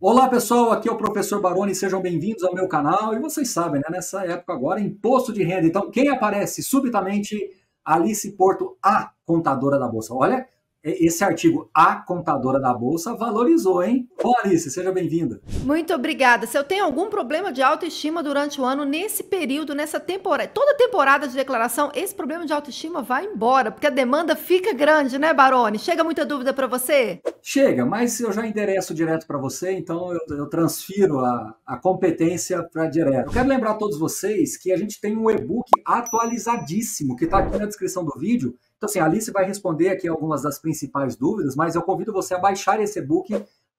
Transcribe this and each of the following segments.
Olá pessoal, aqui é o professor Baroni, sejam bem-vindos ao meu canal. E vocês sabem, né, nessa época agora, imposto de renda. Então, quem aparece subitamente? Alice Porto, a contadora da Bolsa. Olha, é, esse artigo, A Contadora da Bolsa, valorizou, hein? Ô, Alice, seja bem-vinda. Muito obrigada. Se eu tenho algum problema de autoestima durante o ano, nesse período, nessa temporada, toda temporada de declaração, esse problema de autoestima vai embora, porque a demanda fica grande, né, Barone? Chega muita dúvida para você? Chega, mas eu já endereço direto para você, então eu, eu transfiro a, a competência para direto. Eu quero lembrar a todos vocês que a gente tem um e-book atualizadíssimo que está aqui na descrição do vídeo então, assim, a Alice vai responder aqui algumas das principais dúvidas, mas eu convido você a baixar esse e-book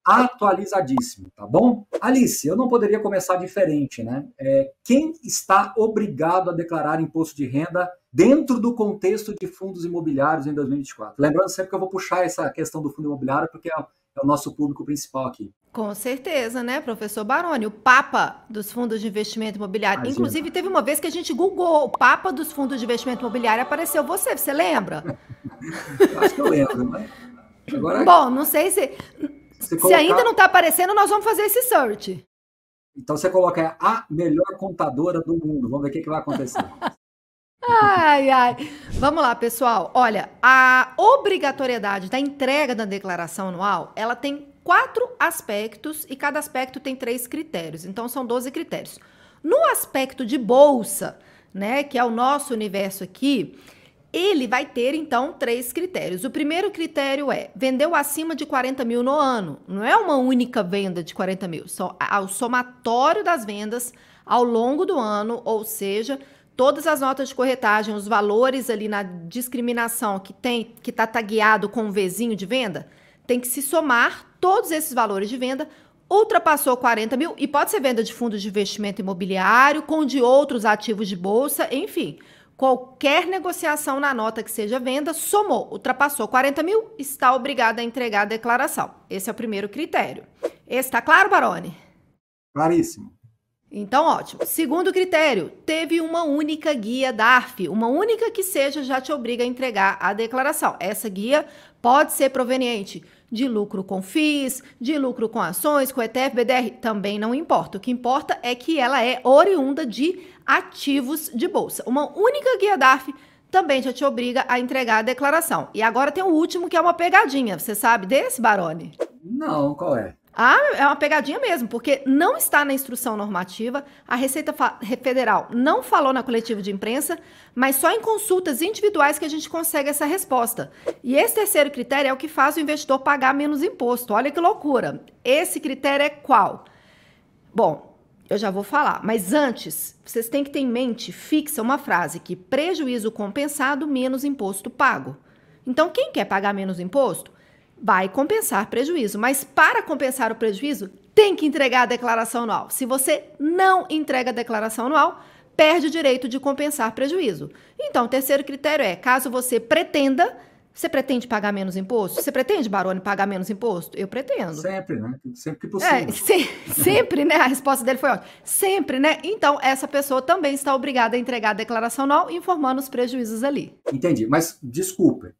atualizadíssimo, tá bom? Alice, eu não poderia começar diferente, né? É, quem está obrigado a declarar imposto de renda dentro do contexto de fundos imobiliários em 2024? Lembrando sempre que eu vou puxar essa questão do fundo imobiliário, porque é é o nosso público principal aqui. Com certeza, né, professor Baroni? O Papa dos fundos de investimento imobiliário. Imagina. Inclusive, teve uma vez que a gente googou o Papa dos fundos de investimento imobiliário, apareceu você, você lembra? acho que eu lembro, mas. Né? Agora... Bom, não sei se. Se, colocar... se ainda não está aparecendo, nós vamos fazer esse search. Então você coloca é a melhor contadora do mundo. Vamos ver o que, que vai acontecer. Ai, ai. Vamos lá, pessoal. Olha, a obrigatoriedade da entrega da declaração anual, ela tem quatro aspectos e cada aspecto tem três critérios. Então, são 12 critérios. No aspecto de bolsa, né, que é o nosso universo aqui, ele vai ter então três critérios. O primeiro critério é vendeu acima de 40 mil no ano. Não é uma única venda de 40 mil, só o somatório das vendas ao longo do ano, ou seja, todas as notas de corretagem, os valores ali na discriminação que tem, que está tagueado com um Vzinho de venda, tem que se somar todos esses valores de venda, ultrapassou 40 mil, e pode ser venda de fundos de investimento imobiliário, com de outros ativos de bolsa, enfim. Qualquer negociação na nota que seja venda, somou, ultrapassou 40 mil, está obrigada a entregar a declaração. Esse é o primeiro critério. Está claro, Barone? Claríssimo. Então, ótimo. Segundo critério, teve uma única guia DARF, uma única que seja já te obriga a entregar a declaração. Essa guia pode ser proveniente de lucro com FIIs, de lucro com ações, com ETF, BDR, também não importa. O que importa é que ela é oriunda de ativos de bolsa. Uma única guia DARF também já te obriga a entregar a declaração. E agora tem o último que é uma pegadinha. Você sabe desse, Barone? Não, qual é? Ah, é uma pegadinha mesmo, porque não está na instrução normativa, a Receita Federal não falou na coletiva de imprensa, mas só em consultas individuais que a gente consegue essa resposta. E esse terceiro critério é o que faz o investidor pagar menos imposto. Olha que loucura. Esse critério é qual? Bom, eu já vou falar, mas antes, vocês têm que ter em mente fixa uma frase que prejuízo compensado menos imposto pago. Então, quem quer pagar menos imposto vai compensar prejuízo. Mas para compensar o prejuízo, tem que entregar a declaração anual. Se você não entrega a declaração anual, perde o direito de compensar prejuízo. Então, o terceiro critério é, caso você pretenda, você pretende pagar menos imposto? Você pretende, Barone, pagar menos imposto? Eu pretendo. Sempre, né? Sempre que é, possível. É, se, sempre, né? A resposta dele foi ótima. Sempre, né? Então, essa pessoa também está obrigada a entregar a declaração anual informando os prejuízos ali. Entendi. Mas, desculpa,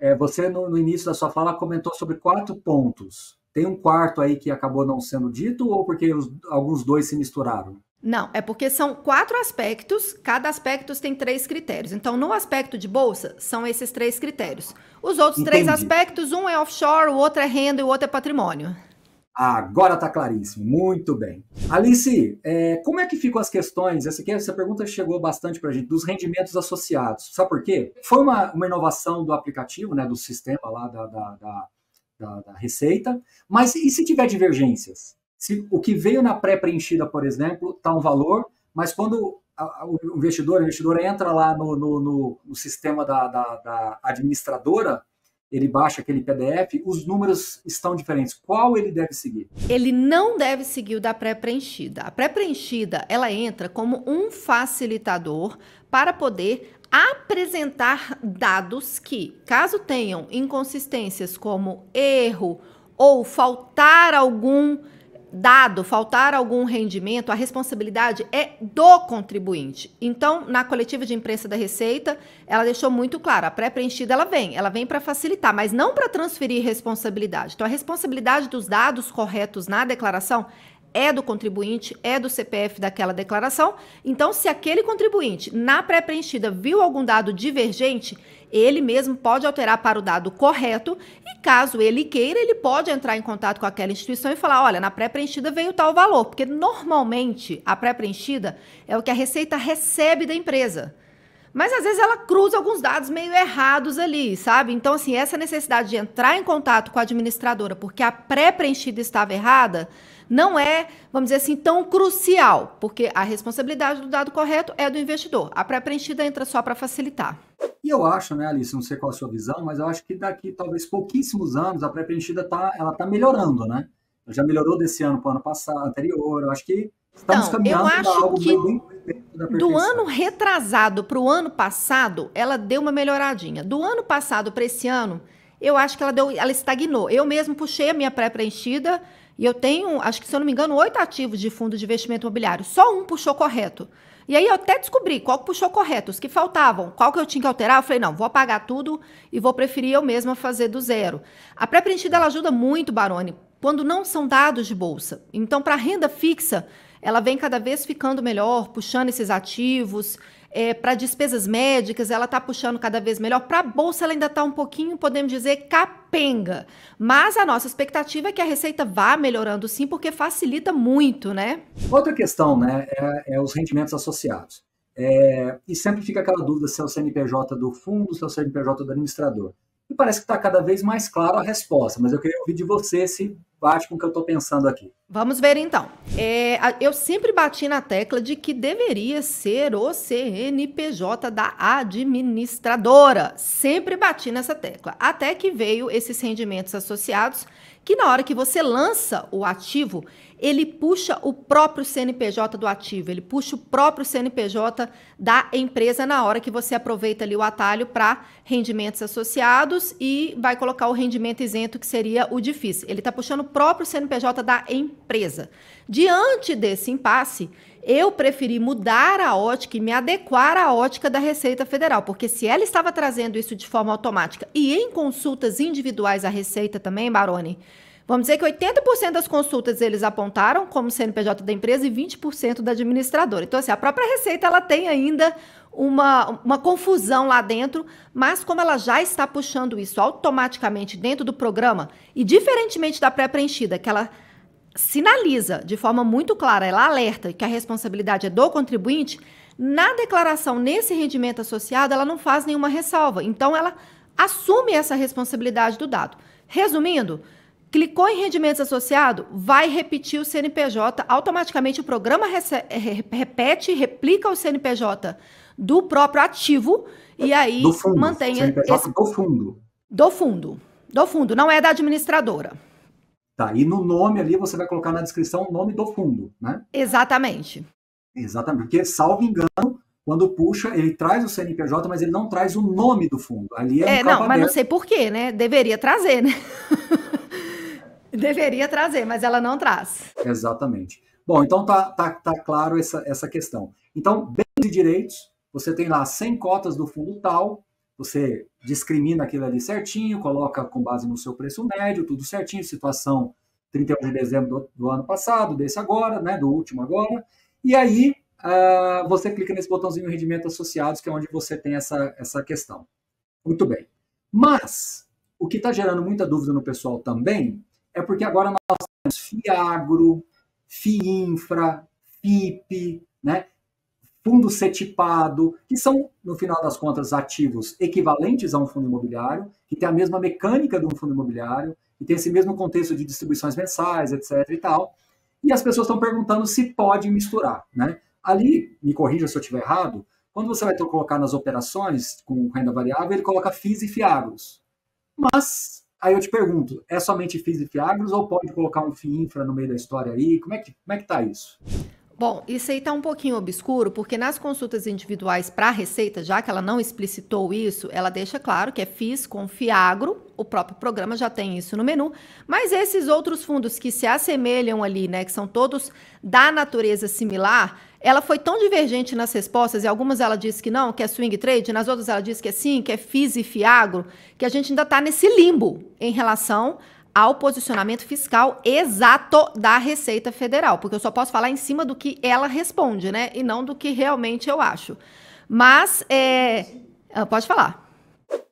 é, você, no, no, início da sua fala, comentou sobre quatro pontos. Tem um quarto aí que acabou não sendo dito ou porque os, alguns dois se misturaram? Não, é porque são quatro aspectos, cada aspecto tem três critérios. Então, no aspecto de bolsa, são esses três critérios. Os outros Entendi. três aspectos, um é offshore, o outro é renda e o outro é patrimônio. Agora está claríssimo. Muito bem. Alice, é, como é que ficam as questões? Essa, aqui, essa pergunta chegou bastante para a gente, dos rendimentos associados. Sabe por quê? Foi uma, uma inovação do aplicativo, né, do sistema lá da, da, da, da, da Receita. Mas e se tiver divergências? Se o que veio na pré-preenchida, por exemplo, tá um valor, mas quando a, a, o investidor, a investidora entra lá no, no, no, no sistema da, da, da administradora, ele baixa aquele PDF, os números estão diferentes. Qual ele deve seguir? Ele não deve seguir o da pré-preenchida. A pré-preenchida, ela entra como um facilitador para poder apresentar dados que, caso tenham inconsistências como erro ou faltar algum dado faltar algum rendimento, a responsabilidade é do contribuinte. Então, na coletiva de imprensa da Receita, ela deixou muito claro, a pré-preenchida ela vem, ela vem para facilitar, mas não para transferir responsabilidade. Então, a responsabilidade dos dados corretos na declaração, é do contribuinte, é do CPF daquela declaração. Então, se aquele contribuinte na pré-preenchida viu algum dado divergente, ele mesmo pode alterar para o dado correto e caso ele queira, ele pode entrar em contato com aquela instituição e falar, olha, na pré-preenchida veio tal valor, porque normalmente a pré-preenchida é o que a Receita recebe da empresa. Mas às vezes ela cruza alguns dados meio errados ali, sabe? Então, assim, essa necessidade de entrar em contato com a administradora porque a pré-preenchida estava errada, não é, vamos dizer assim, tão crucial, porque a responsabilidade do dado correto é do investidor. A pré-preenchida entra só para facilitar. E eu acho, né, Alice, não sei qual a sua visão, mas eu acho que daqui talvez pouquíssimos anos a pré-preenchida tá, ela tá melhorando, né? Já melhorou desse ano para o ano passado, anterior. Eu acho que estamos então, caminhando para algo que... bem do ano retrasado para o ano passado, ela deu uma melhoradinha. Do ano passado para esse ano, eu acho que ela deu, ela estagnou. Eu mesmo puxei a minha pré-preenchida e eu tenho, acho que se eu não me engano, oito ativos de fundo de investimento imobiliário. Só um puxou correto. E aí eu até descobri qual que puxou correto, os que faltavam, qual que eu tinha que alterar. Eu falei, não, vou apagar tudo e vou preferir eu mesma fazer do zero. A pré-preenchida ela ajuda muito, Barone, quando não são dados de bolsa. Então, para renda fixa, ela vem cada vez ficando melhor, puxando esses ativos, é, para despesas médicas, ela está puxando cada vez melhor. Para a Bolsa, ela ainda está um pouquinho, podemos dizer, capenga. Mas a nossa expectativa é que a receita vá melhorando sim, porque facilita muito, né? Outra questão, né, é, é os rendimentos associados. É, e sempre fica aquela dúvida se é o CNPJ do fundo, se é o CNPJ do administrador. E parece que está cada vez mais claro a resposta, mas eu queria ouvir de você se bate com o que eu estou pensando aqui. Vamos ver então. É, eu sempre bati na tecla de que deveria ser o CNPJ da administradora. Sempre bati nessa tecla. Até que veio esses rendimentos associados, que na hora que você lança o ativo, ele puxa o próprio CNPJ do ativo, ele puxa o próprio CNPJ da empresa na hora que você aproveita ali o atalho para rendimentos associados e vai colocar o rendimento isento, que seria o difícil. Ele está puxando o próprio CNPJ da empresa. Diante desse impasse, eu preferi mudar a ótica e me adequar à ótica da Receita Federal, porque se ela estava trazendo isso de forma automática e em consultas individuais à Receita também, Baroni, Vamos dizer que 80% das consultas eles apontaram como CNPJ da empresa e 20% da administradora. Então, assim, a própria Receita ela tem ainda uma, uma confusão lá dentro, mas como ela já está puxando isso automaticamente dentro do programa, e diferentemente da pré-preenchida, que ela sinaliza de forma muito clara, ela alerta que a responsabilidade é do contribuinte, na declaração nesse rendimento associado, ela não faz nenhuma ressalva. Então, ela assume essa responsabilidade do dado. Resumindo, Clicou em rendimentos associado, vai repetir o CNPJ. Automaticamente o programa é, repete, replica o CNPJ do próprio ativo e aí do fundo, mantém CNPJ esse do fundo. Do fundo. Do fundo, não é da administradora. Tá, e no nome ali você vai colocar na descrição o nome do fundo, né? Exatamente. Exatamente, porque salvo engano, quando puxa, ele traz o CNPJ, mas ele não traz o nome do fundo. Ali é, é um não, mas aberto. não sei por que, né? Deveria trazer, né? Deveria trazer, mas ela não traz. Exatamente. Bom, então tá, tá, tá claro essa, essa questão. Então, bens e direitos, você tem lá 100 cotas do fundo tal, você discrimina aquilo ali certinho, coloca com base no seu preço médio, tudo certinho, situação 31 de dezembro do, do ano passado, desse agora, né, do último agora, e aí uh, você clica nesse botãozinho rendimento associados, que é onde você tem essa, essa questão. Muito bem. Mas, o que está gerando muita dúvida no pessoal também é porque agora nós temos FIAGRO, FIINFRA, FIP, né? fundo setipado, que são, no final das contas, ativos equivalentes a um fundo imobiliário, que tem a mesma mecânica de um fundo imobiliário, e tem esse mesmo contexto de distribuições mensais, etc. e tal. E as pessoas estão perguntando se pode misturar. Né? Ali, me corrija se eu estiver errado, quando você vai colocar nas operações com renda variável, ele coloca FIIs e FIAGROS. Mas Aí eu te pergunto, é somente FIIs e FIAGROS ou pode colocar um FII infra no meio da história aí? Como é que, como é que tá isso? Bom, isso aí tá um pouquinho obscuro, porque nas consultas individuais para a Receita, já que ela não explicitou isso, ela deixa claro que é FIS com FIAGRO, o próprio programa já tem isso no menu, mas esses outros fundos que se assemelham ali, né, que são todos da natureza similar, ela foi tão divergente nas respostas, e algumas ela disse que não, que é swing trade, nas outras ela disse que é sim, que é FIS e FIAGRO, que a gente ainda está nesse limbo em relação ao posicionamento fiscal exato da Receita Federal, porque eu só posso falar em cima do que ela responde, né? E não do que realmente eu acho. Mas, é... Ah, pode falar.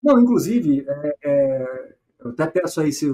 Não, inclusive, é, é... eu até peço aí se,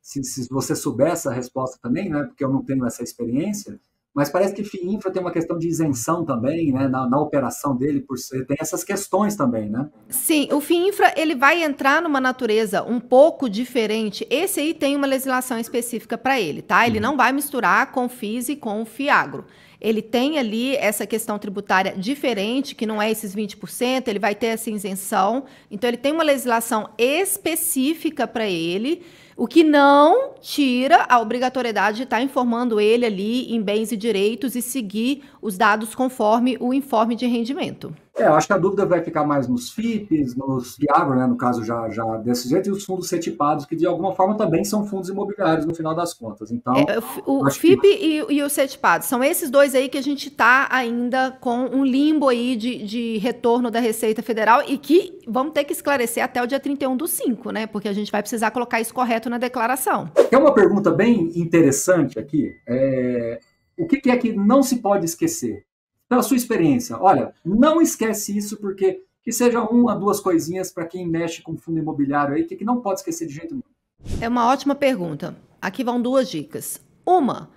se, se você souber essa resposta também, né? Porque eu não tenho essa experiência. Mas parece que FIINFRA tem uma questão de isenção também, né, na, na operação dele, por ser, tem essas questões também, né? Sim, o FIINFRA, ele vai entrar numa natureza um pouco diferente. Esse aí tem uma legislação específica para ele, tá? Ele uhum. não vai misturar com o FIS e com o FIAGRO. Ele tem ali essa questão tributária diferente, que não é esses 20%, ele vai ter essa isenção. Então, ele tem uma legislação específica para ele, o que não tira a obrigatoriedade de estar tá informando ele ali em bens e direitos e seguir os dados conforme o informe de rendimento. É, eu acho que a dúvida vai ficar mais nos FIPs, nos IAVRO, né, no caso já, já desse jeito, e os fundos setipados, que de alguma forma também são fundos imobiliários no final das contas. Então, é, o, o FIP que... e, e o setipado, são esses dois aí que a gente está ainda com um limbo aí de, de retorno da Receita Federal e que vamos ter que esclarecer até o dia 31 do 5, né? Porque a gente vai precisar colocar isso correto na declaração. Tem uma pergunta bem interessante aqui. É, o que é que não se pode esquecer? pela sua experiência. Olha, não esquece isso, porque que seja uma, duas coisinhas para quem mexe com fundo imobiliário aí, que, que não pode esquecer de jeito nenhum. É uma ótima pergunta. Aqui vão duas dicas. Uma,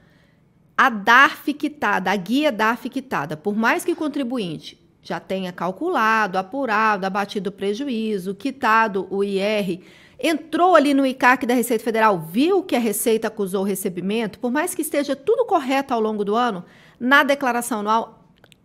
a DARF quitada, a guia DARF quitada, por mais que o contribuinte já tenha calculado, apurado, abatido o prejuízo, quitado o IR, entrou ali no ICAC da Receita Federal, viu que a Receita acusou o recebimento, por mais que esteja tudo correto ao longo do ano, na declaração anual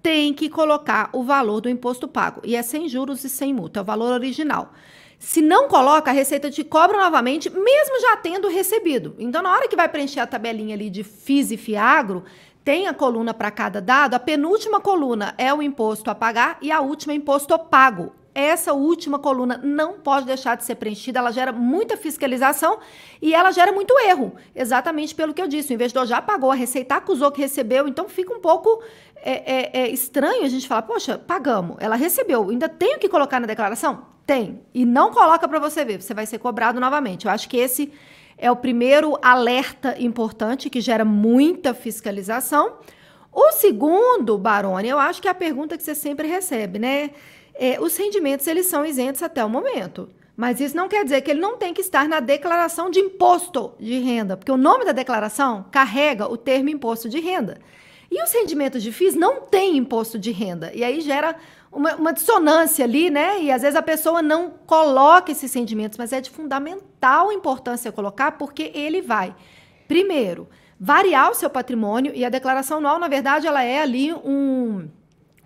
tem que colocar o valor do imposto pago. E é sem juros e sem multa, é o valor original. Se não coloca, a Receita te cobra novamente, mesmo já tendo recebido. Então, na hora que vai preencher a tabelinha ali de FIS e FIAGRO, tem a coluna para cada dado, a penúltima coluna é o imposto a pagar e a última é imposto pago. Essa última coluna não pode deixar de ser preenchida, ela gera muita fiscalização e ela gera muito erro, exatamente pelo que eu disse. O investidor já pagou, a receita acusou que recebeu, então fica um pouco é, é, é, estranho a gente falar, poxa, pagamos, ela recebeu, ainda tenho que colocar na declaração? Tem. E não coloca para você ver, você vai ser cobrado novamente. Eu acho que esse é o primeiro alerta importante que gera muita fiscalização. O segundo, Barone, eu acho que é a pergunta que você sempre recebe, né? É, os rendimentos, eles são isentos até o momento. Mas isso não quer dizer que ele não tem que estar na declaração de imposto de renda, porque o nome da declaração carrega o termo imposto de renda. E os rendimentos de FIIs não têm imposto de renda. E aí gera uma, uma, dissonância ali, né? E às vezes a pessoa não coloca esses rendimentos, mas é de fundamental importância colocar, porque ele vai, primeiro, variar o seu patrimônio, e a declaração anual, na verdade, ela é ali um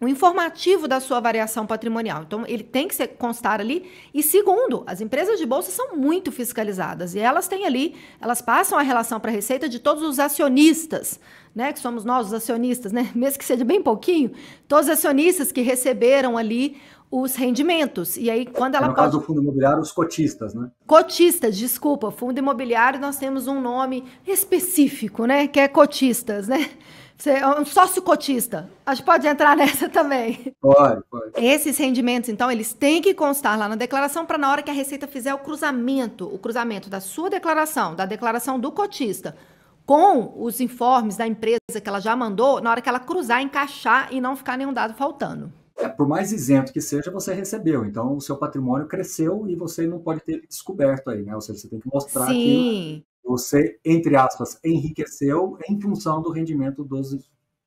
o informativo da sua variação patrimonial. Então, ele tem que ser, constar ali. E segundo, as empresas de bolsa são muito fiscalizadas e elas têm ali, elas passam a relação para a receita de todos os acionistas, né? Que somos nós os acionistas, né? Mesmo que seja bem pouquinho, todos os acionistas que receberam ali os rendimentos. E aí, quando ela. No pode... caso do fundo imobiliário, os cotistas, né? Cotistas, desculpa. Fundo imobiliário, nós temos um nome específico, né? Que é cotistas, né? Você é um sócio cotista. Acho que pode entrar nessa também. Pode, pode. Esses rendimentos, então, eles têm que constar lá na declaração para na hora que a Receita fizer o cruzamento, o cruzamento da sua declaração, da declaração do cotista, com os informes da empresa que ela já mandou, na hora que ela cruzar, encaixar e não ficar nenhum dado faltando. É, por mais isento que seja, você recebeu. Então, o seu patrimônio cresceu e você não pode ter descoberto aí, né? Ou seja, você tem que mostrar Sim. Você, entre aspas, enriqueceu em função do rendimento dos,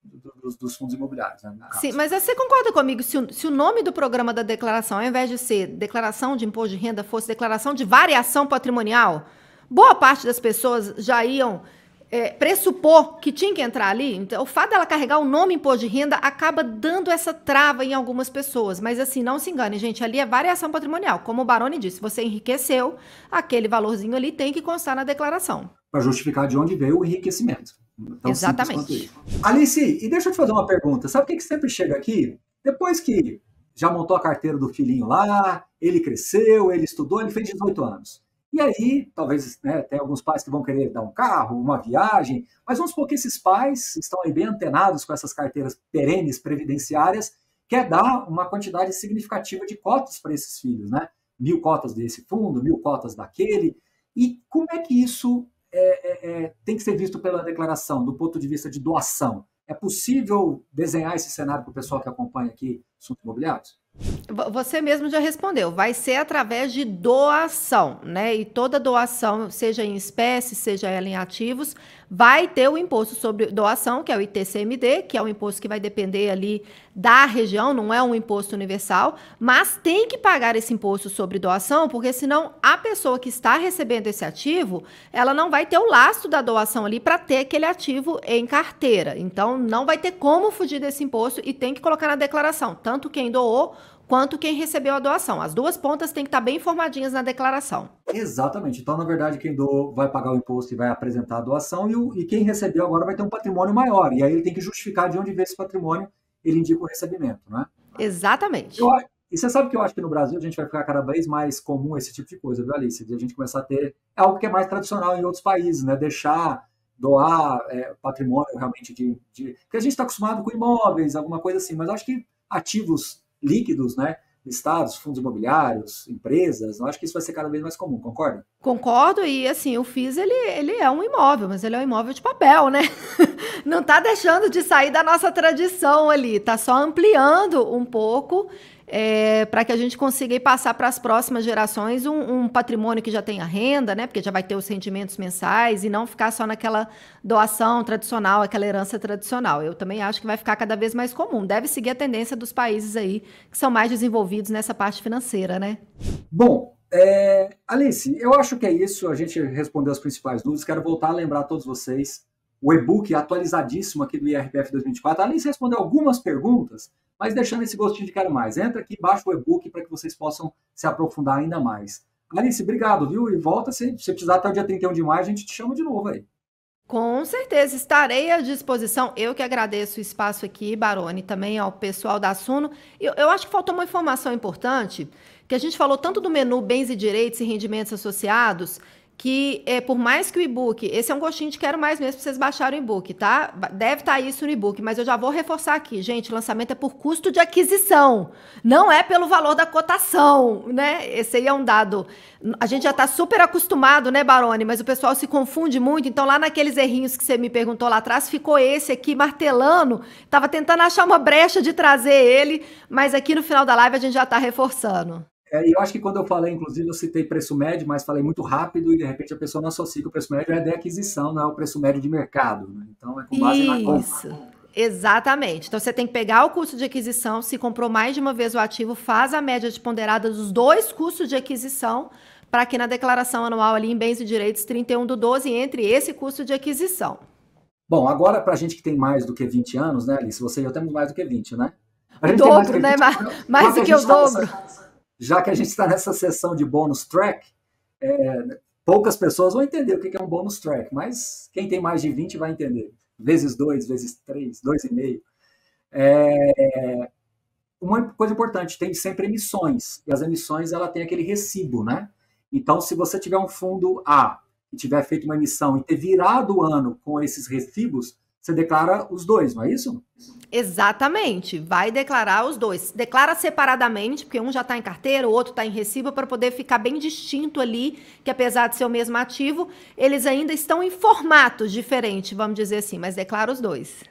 dos, dos fundos imobiliários. Né? Sim, mas você concorda comigo? Se o, se o, nome do programa da declaração, ao invés de ser declaração de imposto de renda, fosse declaração de variação patrimonial, boa parte das pessoas já iam é, pressupor que tinha que entrar ali, então, o fato dela carregar o nome imposto de renda acaba dando essa trava em algumas pessoas. Mas assim, não se engane, gente, ali é variação patrimonial. Como o Baroni disse, você enriqueceu, aquele valorzinho ali tem que constar na declaração. Para justificar de onde veio o enriquecimento. Tão Exatamente. Alice, e deixa eu te fazer uma pergunta. Sabe o que, que sempre chega aqui? Depois que já montou a carteira do filhinho lá, ele cresceu, ele estudou, ele fez 18 anos. E aí, talvez né, tem alguns pais que vão querer dar um carro, uma viagem, mas vamos supor que esses pais estão aí bem antenados com essas carteiras perenes previdenciárias, quer dar uma quantidade significativa de cotas para esses filhos, né? Mil cotas desse fundo, mil cotas daquele. E como é que isso é, é, é tem que ser visto pela declaração, do ponto de vista de doação? É possível desenhar esse cenário para o pessoal que acompanha aqui assuntos imobiliários? Você mesmo já respondeu, vai ser através de doação, né? E toda doação, seja em espécie, seja ela em ativos, vai ter o imposto sobre doação, que é o ITCMD, que é um imposto que vai depender ali da região, não é um imposto universal, mas tem que pagar esse imposto sobre doação, porque senão a pessoa que está recebendo esse ativo, ela não vai ter o lastro da doação ali para ter aquele ativo em carteira. Então não vai ter como fugir desse imposto e tem que colocar na declaração, tanto quem doou quanto quem recebeu a doação. As duas pontas têm que estar tá bem formadinhas na declaração. Exatamente. Então, na verdade, quem doou vai pagar o imposto e vai apresentar a doação, e, o, e quem recebeu agora vai ter um patrimônio maior. E aí ele tem que justificar de onde veio esse patrimônio ele indica o recebimento, né? Exatamente. Eu, e você sabe que eu acho que no Brasil a gente vai ficar cada vez mais comum esse tipo de coisa, viu, Alice? De a gente começar a ter é algo que é mais tradicional em outros países, né? Deixar doar é, patrimônio realmente de, de. Porque a gente está acostumado com imóveis, alguma coisa assim, mas acho que ativos líquidos, né? Estados, fundos imobiliários, empresas, eu acho que isso vai ser cada vez mais comum, concorda? Concordo, e assim, o FIS ele, ele é um imóvel, mas ele é um imóvel de papel, né? não está deixando de sair da nossa tradição ali, está só ampliando um pouco é, para que a gente consiga passar para as próximas gerações um, um, patrimônio que já tenha renda, né? Porque já vai ter os rendimentos mensais e não ficar só naquela doação tradicional, aquela herança tradicional. Eu também acho que vai ficar cada vez mais comum. Deve seguir a tendência dos países aí que são mais desenvolvidos nessa parte financeira, né? Bom, é, Alice, eu acho que é isso. A gente respondeu as principais dúvidas. Quero voltar a lembrar a todos vocês o e-book atualizadíssimo aqui do IRPF 2024, além de responder algumas perguntas, mas deixando esse gostinho de quero mais. Entra aqui, baixa o e-book para que vocês possam se aprofundar ainda mais. Alice, obrigado, viu? E volta se, precisar até o dia 31 de maio, a gente te chama de novo aí. Com certeza, estarei à disposição. Eu que agradeço o espaço aqui, Barone, também ao pessoal da Suno. Eu, eu acho que faltou uma informação importante, que a gente falou tanto do menu bens e direitos e rendimentos associados, que é, por mais que o e-book, esse é um gostinho de quero mais mesmo para vocês baixarem o e-book, tá? Deve estar tá isso no e-book, mas eu já vou reforçar aqui, gente, lançamento é por custo de aquisição, não é pelo valor da cotação, né? Esse aí é um dado. A gente já está super acostumado, né, Barone? Mas o pessoal se confunde muito, então lá naqueles errinhos que você me perguntou lá atrás, ficou esse aqui martelando, tava tentando achar uma brecha de trazer ele, mas aqui no final da live a gente já está reforçando. É, e eu acho que quando eu falei, inclusive, eu citei preço médio, mas falei muito rápido e de repente a pessoa não associa que o preço médio é de aquisição, não é o preço médio de mercado. Né? Então é com base Isso. na compra. Exatamente. Então você tem que pegar o custo de aquisição, se comprou mais de uma vez o ativo, faz a média de ponderada dos dois custos de aquisição para que na declaração anual ali em bens e direitos 31 do 12 entre esse custo de aquisição. Bom, agora para a gente que tem mais do que 20 anos, né, Alice? Você e eu temos mais do que 20, né? A gente dobro, tem mais do que 20, né? Mais, mais do que o tá dobro. nessa já que a gente está nessa sessão de bônus track, é, poucas pessoas vão entender o que é um bônus track, mas quem tem mais de 20 vai entender. Vezes 2, vezes 3, 2,5. É, uma coisa importante, tem sempre emissões, e as emissões ela tem aquele recibo, né? Então, se você tiver um fundo A e tiver feito uma emissão e ter virado o ano com esses recibos, você declara os dois, não é isso? Exatamente, vai declarar os dois. Declara separadamente, porque um já está em carteira, o outro está em recibo, para poder ficar bem distinto ali, que apesar de ser o mesmo ativo, eles ainda estão em formatos diferentes, vamos dizer assim, mas declara os dois.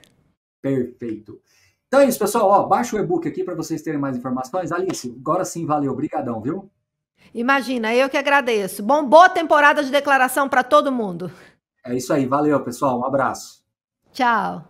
Perfeito. Então é isso, pessoal. Ó, baixa o e-book aqui para vocês terem mais informações. Alice, agora sim, valeu. Obrigadão, viu? Imagina, eu que agradeço. Bom, boa temporada de declaração para todo mundo. É isso aí, valeu, pessoal. Um abraço. Tchau!